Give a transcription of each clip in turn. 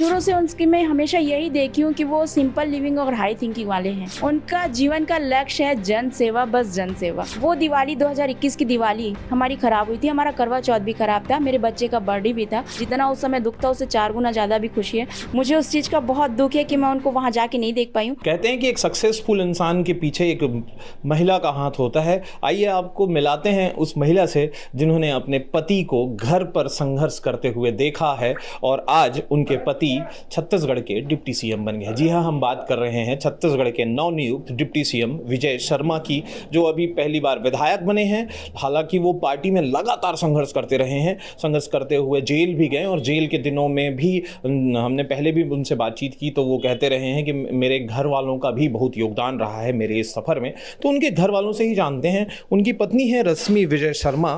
शुरू से उनकी मैं हमेशा यही देखी हूँ कि वो सिंपल लिविंग और हाई थिंकिंग वाले हैं उनका जीवन का लक्ष्य है जन सेवा बस जन सेवा वो दिवाली 2021 की दिवाली हमारी खराब हुई थी हमारा करवा चौथ भी खराब था मेरे बच्चे का बर्थडे भी था जितना उस समय दुख था उससे चार गुना ज्यादा भी खुशी है मुझे उस चीज का बहुत दुख है की मैं उनको वहाँ जाके नहीं देख पाई कहते हैं की एक सक्सेसफुल इंसान के पीछे एक महिला का हाथ होता है आइए आपको मिलाते हैं उस महिला से जिन्होंने अपने पति को घर पर संघर्ष करते हुए देखा है और आज उनके पति भारती छत्तीसगढ़ के डिप्टी सीएम बन गए जी हाँ हम बात कर रहे हैं छत्तीसगढ़ के नवनियुक्त डिप्टी सीएम विजय शर्मा की जो अभी पहली बार विधायक बने हैं हालांकि वो पार्टी में लगातार संघर्ष करते रहे हैं संघर्ष करते हुए जेल भी गए और जेल के दिनों में भी हमने पहले भी उनसे बातचीत की तो वो कहते रहे हैं कि मेरे घर वालों का भी बहुत योगदान रहा है मेरे इस सफ़र में तो उनके घर वालों से ही जानते हैं उनकी पत्नी है रश्मि विजय शर्मा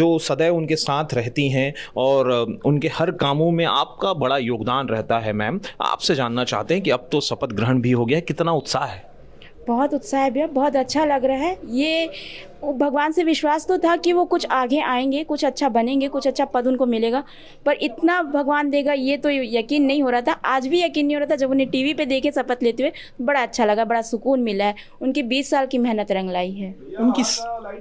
जो सदैव उनके साथ रहती हैं और उनके हर कामों में आपका बड़ा योगदान उत्थान रहता है मैम आपसे जानना चाहते हैं कि अब तो शपथ ग्रहण भी हो गया कितना उत्साह है बहुत उत्साह है भैया बहुत अच्छा लग रहा है ये भगवान से विश्वास तो था कि वो कुछ आगे आएंगे कुछ अच्छा बनेंगे कुछ अच्छा पद उनको मिलेगा पर इतना भगवान देगा ये तो यकीन नहीं हो रहा था आज भी यकीन नहीं हो रहा था जब उन्हें टीवी पे देखे शपथ लेते हुए बड़ा अच्छा लगा बड़ा सुकून मिला है उनकी बीस साल की मेहनत रंग लाई है उनकी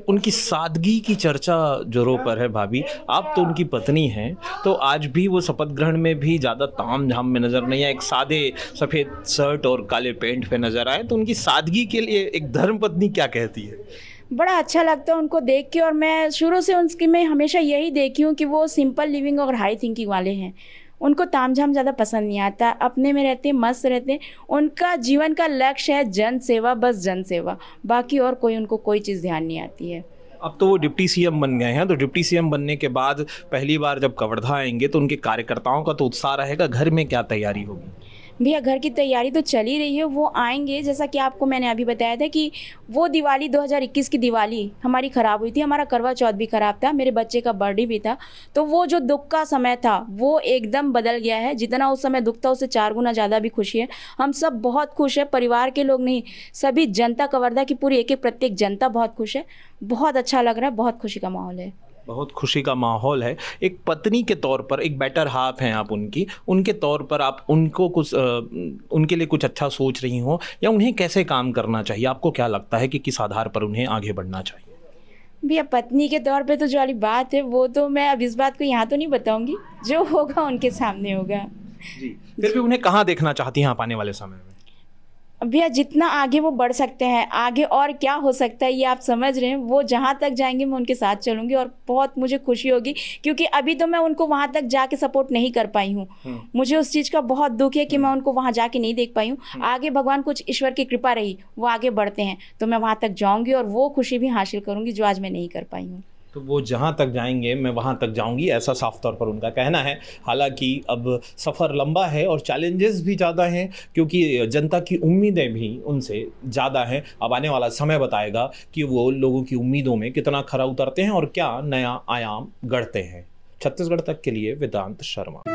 उनकी सादगी की चर्चा जोरों पर है भाभी आप तो उनकी पत्नी हैं तो आज भी वो शपथ ग्रहण में भी ज़्यादा ताम झाम में नज़र नहीं आए एक सादे सफ़ेद शर्ट और काले पेंट पे नज़र आए तो उनकी सादगी के लिए एक धर्म पत्नी क्या कहती है बड़ा अच्छा लगता है उनको देख के और मैं शुरू से उनकी मैं हमेशा यही देखी हूँ कि वो सिंपल लिविंग और हाई थिंकिंग वाले हैं उनको ताम झाम ज़्यादा पसंद नहीं आता अपने में रहते मस्त रहते उनका जीवन का लक्ष्य है जन सेवा बस जन सेवा बाकी और कोई उनको कोई चीज़ ध्यान नहीं आती है अब तो वो डिप्टी सीएम बन गए हैं तो डिप्टी सीएम बनने के बाद पहली बार जब कवर्धा आएंगे तो उनके कार्यकर्ताओं का तो उत्साह रहेगा घर में क्या तैयारी होगी भैया घर की तैयारी तो चल ही रही है वो आएंगे जैसा कि आपको मैंने अभी बताया था कि वो दिवाली 2021 की दिवाली हमारी ख़राब हुई थी हमारा करवा चौथ भी ख़राब था मेरे बच्चे का बर्थडे भी था तो वो जो दुख का समय था वो एकदम बदल गया है जितना उस समय दुख था उससे चार गुना ज़्यादा भी खुशी है हम सब बहुत खुश है परिवार के लोग नहीं सभी जनता कवर्धा की पूरी एक एक प्रत्येक जनता बहुत खुश है बहुत अच्छा लग रहा है बहुत खुशी का माहौल है बहुत खुशी का माहौल है एक पत्नी के तौर पर एक बेटर हाफ हैं आप उनकी उनके तौर पर आप उनको कुछ उनके लिए कुछ अच्छा सोच रही हो या उन्हें कैसे काम करना चाहिए आपको क्या लगता है कि किस आधार पर उन्हें आगे बढ़ना चाहिए भैया पत्नी के तौर पे तो जो वाली बात है वो तो मैं अब इस बात को यहाँ तो नहीं बताऊंगी जो होगा उनके सामने होगा जी फिर भी उन्हें कहाँ देखना चाहती हैं आप आने वाले समय में भैया जितना आगे वो बढ़ सकते हैं आगे और क्या हो सकता है ये आप समझ रहे हैं वो जहाँ तक जाएंगे मैं उनके साथ चलूँगी और बहुत मुझे खुशी होगी क्योंकि अभी तो मैं उनको वहाँ तक जाके सपोर्ट नहीं कर पाई हूँ हम्म। मुझे उस चीज़ का बहुत दुख है कि मैं हम्म। उनको वहाँ जाके नहीं देख पाई हूँ हम्म। आगे भगवान कुछ ईश्वर की कृपा रही वो आगे बढ़ते हैं तो मैं वहाँ तक जाऊँगी और वो खुशी भी हासिल करूँगी जो आज मैं नहीं कर पाई हूँ तो वो जहाँ तक जाएंगे मैं वहाँ तक जाऊँगी ऐसा साफ तौर पर उनका कहना है हालांकि अब सफ़र लंबा है और चैलेंजेस भी ज़्यादा हैं क्योंकि जनता की उम्मीदें भी उनसे ज़्यादा हैं अब आने वाला समय बताएगा कि वो लोगों की उम्मीदों में कितना खरा उतरते हैं और क्या नया आयाम गढ़ते हैं छत्तीसगढ़ तक के लिए वेदांत शर्मा